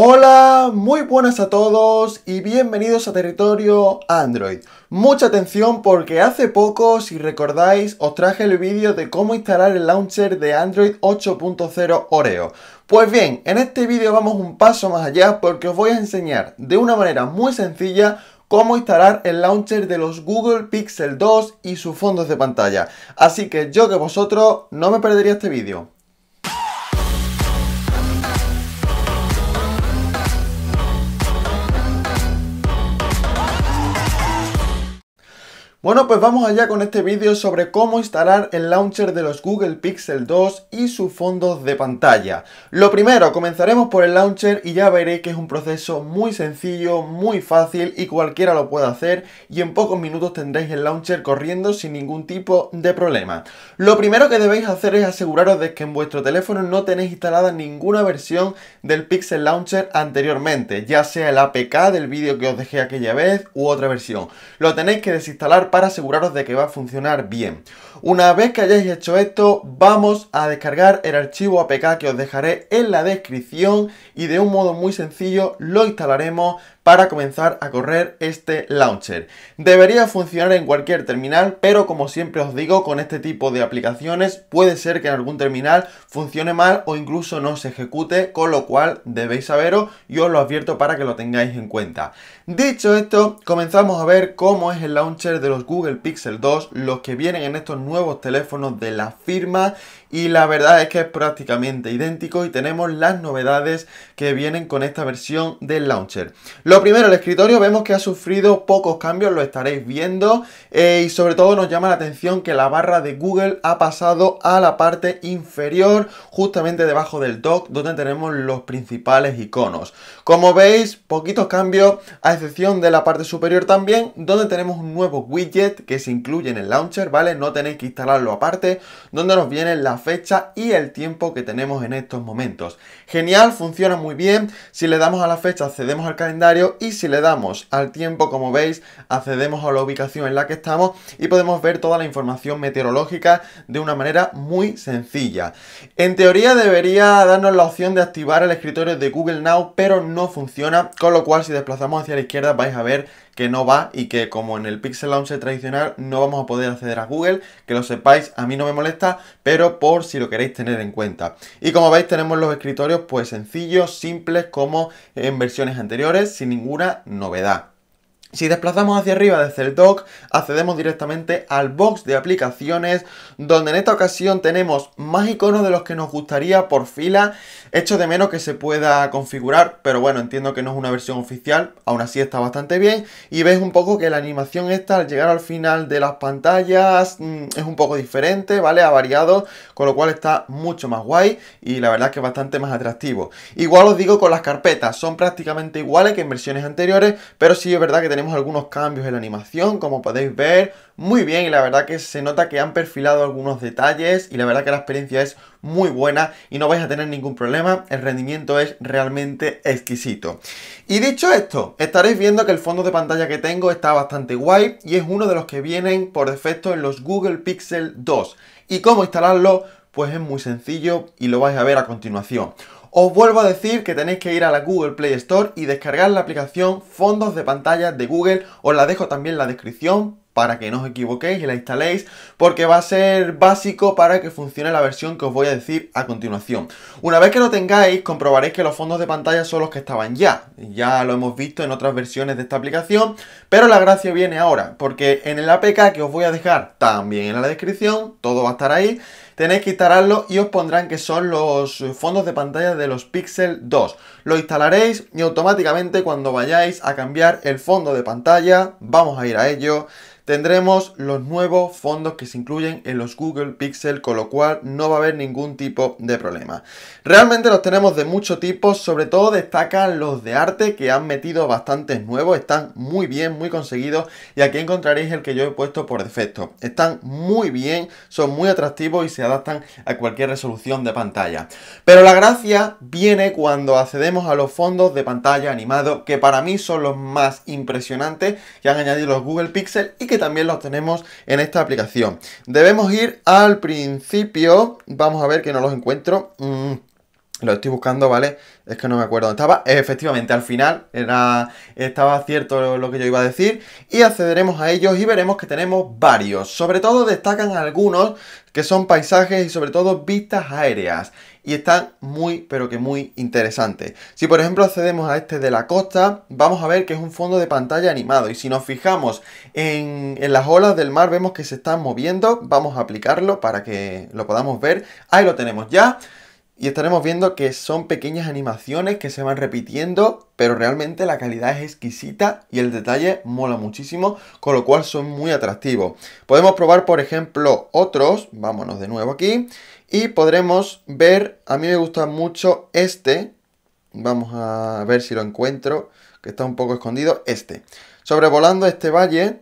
Hola, muy buenas a todos y bienvenidos a Territorio Android. Mucha atención porque hace poco, si recordáis, os traje el vídeo de cómo instalar el launcher de Android 8.0 Oreo. Pues bien, en este vídeo vamos un paso más allá porque os voy a enseñar de una manera muy sencilla cómo instalar el launcher de los Google Pixel 2 y sus fondos de pantalla. Así que yo que vosotros no me perdería este vídeo. Bueno, pues vamos allá con este vídeo sobre cómo instalar el launcher de los Google Pixel 2 y sus fondos de pantalla. Lo primero, comenzaremos por el launcher y ya veréis que es un proceso muy sencillo, muy fácil y cualquiera lo puede hacer y en pocos minutos tendréis el launcher corriendo sin ningún tipo de problema. Lo primero que debéis hacer es aseguraros de que en vuestro teléfono no tenéis instalada ninguna versión del Pixel Launcher anteriormente, ya sea el APK del vídeo que os dejé aquella vez u otra versión. Lo tenéis que desinstalar para para aseguraros de que va a funcionar bien. Una vez que hayáis hecho esto, vamos a descargar el archivo APK que os dejaré en la descripción y de un modo muy sencillo lo instalaremos para comenzar a correr este launcher. Debería funcionar en cualquier terminal, pero como siempre os digo, con este tipo de aplicaciones puede ser que en algún terminal funcione mal o incluso no se ejecute, con lo cual debéis saberlo y os lo advierto para que lo tengáis en cuenta. Dicho esto, comenzamos a ver cómo es el launcher de los Google Pixel 2, los que vienen en estos nuevos teléfonos de la firma y la verdad es que es prácticamente idéntico y tenemos las novedades que vienen con esta versión del launcher. Lo primero, el escritorio vemos que ha sufrido pocos cambios, lo estaréis viendo eh, y sobre todo nos llama la atención que la barra de Google ha pasado a la parte inferior, justamente debajo del dock donde tenemos los principales iconos. Como veis, poquitos cambios a excepción de la parte superior también, donde tenemos un nuevo widget que se incluye en el launcher, ¿vale? No tenéis que instalarlo aparte, donde nos viene la fecha y el tiempo que tenemos en estos momentos. Genial, funciona muy bien. Si le damos a la fecha accedemos al calendario y si le damos al tiempo, como veis, accedemos a la ubicación en la que estamos y podemos ver toda la información meteorológica de una manera muy sencilla. En teoría debería darnos la opción de activar el escritorio de Google Now, pero no funciona, con lo cual si desplazamos hacia la izquierda vais a ver que no va y que como en el Pixel 11 tradicional no vamos a poder acceder a Google, que lo sepáis, a mí no me molesta, pero por si lo queréis tener en cuenta. Y como veis tenemos los escritorios pues sencillos, simples como en versiones anteriores, sin ninguna novedad. Si desplazamos hacia arriba desde el dock, accedemos directamente al box de aplicaciones, donde en esta ocasión tenemos más iconos de los que nos gustaría por fila. Hecho de menos que se pueda configurar, pero bueno, entiendo que no es una versión oficial, aún así está bastante bien. Y ves un poco que la animación está al llegar al final de las pantallas mm, es un poco diferente, ¿vale? Ha variado, con lo cual está mucho más guay y la verdad que bastante más atractivo. Igual os digo con las carpetas, son prácticamente iguales que en versiones anteriores, pero sí es verdad que tenemos tenemos algunos cambios en la animación, como podéis ver, muy bien y la verdad que se nota que han perfilado algunos detalles y la verdad que la experiencia es muy buena y no vais a tener ningún problema, el rendimiento es realmente exquisito. Y dicho esto, estaréis viendo que el fondo de pantalla que tengo está bastante guay y es uno de los que vienen por defecto en los Google Pixel 2. ¿Y cómo instalarlo? Pues es muy sencillo y lo vais a ver a continuación. Os vuelvo a decir que tenéis que ir a la Google Play Store y descargar la aplicación Fondos de Pantalla de Google. Os la dejo también en la descripción para que no os equivoquéis y la instaléis, porque va a ser básico para que funcione la versión que os voy a decir a continuación. Una vez que lo tengáis, comprobaréis que los fondos de pantalla son los que estaban ya. Ya lo hemos visto en otras versiones de esta aplicación, pero la gracia viene ahora, porque en el APK que os voy a dejar también en la descripción, todo va a estar ahí, tenéis que instalarlo y os pondrán que son los fondos de pantalla de los Pixel 2. Lo instalaréis y automáticamente cuando vayáis a cambiar el fondo de pantalla, vamos a ir a ello, tendremos los nuevos fondos que se incluyen en los Google Pixel, con lo cual no va a haber ningún tipo de problema. Realmente los tenemos de mucho tipo, sobre todo destacan los de arte que han metido bastantes nuevos, están muy bien, muy conseguidos y aquí encontraréis el que yo he puesto por defecto. Están muy bien, son muy atractivos y se adaptan a cualquier resolución de pantalla. Pero la gracia viene cuando accedemos a los fondos de pantalla animado, que para mí son los más impresionantes que han añadido los Google Pixel y que también los tenemos en esta aplicación. Debemos ir al principio, vamos a ver que no los encuentro. Mm, lo estoy buscando, ¿vale? Es que no me acuerdo dónde estaba. Efectivamente, al final era, estaba cierto lo que yo iba a decir. Y accederemos a ellos y veremos que tenemos varios. Sobre todo destacan algunos que son paisajes y sobre todo vistas aéreas. Y están muy, pero que muy interesantes. Si por ejemplo accedemos a este de la costa, vamos a ver que es un fondo de pantalla animado. Y si nos fijamos en, en las olas del mar, vemos que se están moviendo. Vamos a aplicarlo para que lo podamos ver. Ahí lo tenemos ya y estaremos viendo que son pequeñas animaciones que se van repitiendo, pero realmente la calidad es exquisita y el detalle mola muchísimo, con lo cual son muy atractivos. Podemos probar, por ejemplo, otros, vámonos de nuevo aquí, y podremos ver, a mí me gusta mucho este, vamos a ver si lo encuentro, que está un poco escondido, este. Sobrevolando este valle,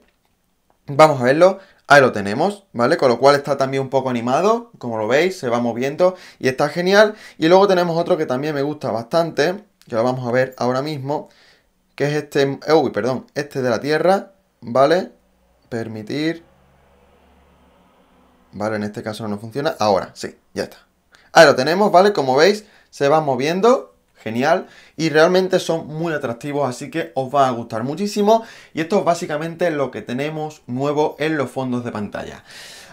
vamos a verlo, Ahí lo tenemos, ¿vale? Con lo cual está también un poco animado, como lo veis, se va moviendo y está genial. Y luego tenemos otro que también me gusta bastante, que lo vamos a ver ahora mismo, que es este, eh, uy, perdón, este de la Tierra, ¿vale? Permitir, ¿vale? En este caso no funciona, ahora, sí, ya está. Ahí lo tenemos, ¿vale? Como veis, se va moviendo, genial y realmente son muy atractivos, así que os va a gustar muchísimo. Y esto es básicamente lo que tenemos nuevo en los fondos de pantalla.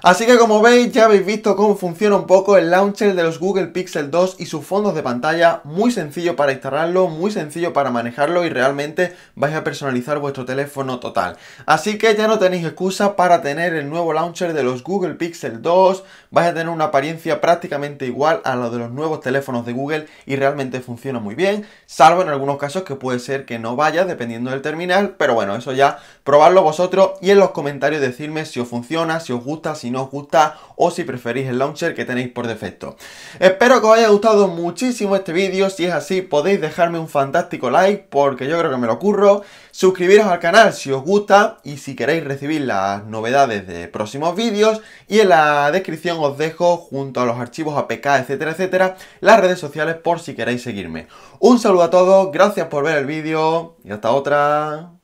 Así que como veis ya habéis visto cómo funciona un poco el launcher de los Google Pixel 2 y sus fondos de pantalla, muy sencillo para instalarlo, muy sencillo para manejarlo y realmente vais a personalizar vuestro teléfono total. Así que ya no tenéis excusa para tener el nuevo launcher de los Google Pixel 2, vais a tener una apariencia prácticamente igual a la de los nuevos teléfonos de Google y realmente funciona muy bien salvo en algunos casos que puede ser que no vaya dependiendo del terminal, pero bueno, eso ya probadlo vosotros y en los comentarios decirme si os funciona, si os gusta, si no os gusta o si preferís el launcher que tenéis por defecto. Espero que os haya gustado muchísimo este vídeo, si es así podéis dejarme un fantástico like porque yo creo que me lo curro, suscribiros al canal si os gusta y si queréis recibir las novedades de próximos vídeos y en la descripción os dejo junto a los archivos APK, etcétera, etcétera, las redes sociales por si queréis seguirme. Un saludo a todos, gracias por ver el vídeo y hasta otra.